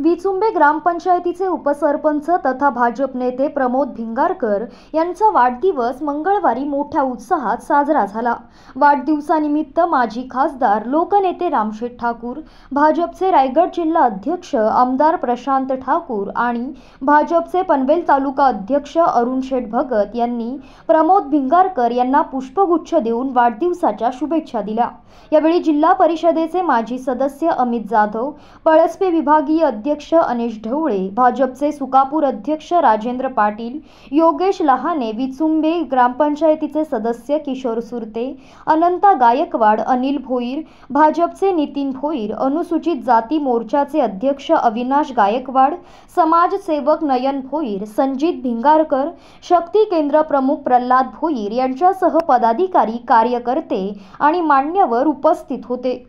विचुंबे ग्रामपंचायतीचे उपसरपंच तथा भाजप नेते प्रमोद भिंगारकर यांचा वाढदिवस मंगळवारी मोठ्या उत्साहात साजरा झाला वाढदिवसानिमित्त माजी खासदार लोकनेते रामशेठ ठाकूर भाजपचे रायगड जिल्हा अध्यक्ष आमदार प्रशांत ठाकूर आणि भाजपचे पनवेल तालुका अध्यक्ष अरुण शेठ भगत यांनी प्रमोद भिंगारकर यांना पुष्पगुच्छ देऊन वाढदिवसाच्या शुभेच्छा दिल्या यावेळी जिल्हा परिषदेचे माजी सदस्य अमित जाधव पळसपे विभागीय अध्यक्ष अनिश ढवळे भाजपचे सुकापूर अध्यक्ष राजेंद्र पाटील योगेश लहाने विचुंबे ग्रामपंचायतीचे सदस्य किशोर सुरते अनंता गायकवाड अनिल भोईर भाजपचे नितीन भोईर अनुसूचित जाती मोर्चाचे अध्यक्ष अविनाश गायकवाड समाजसेवक नयन भोईर संजित भिंगारकर शक्ती केंद्र प्रमुख प्रल्हाद भोईर यांच्यासह पदाधिकारी कार्यकर्ते आणि मान्यवर उपस्थित होते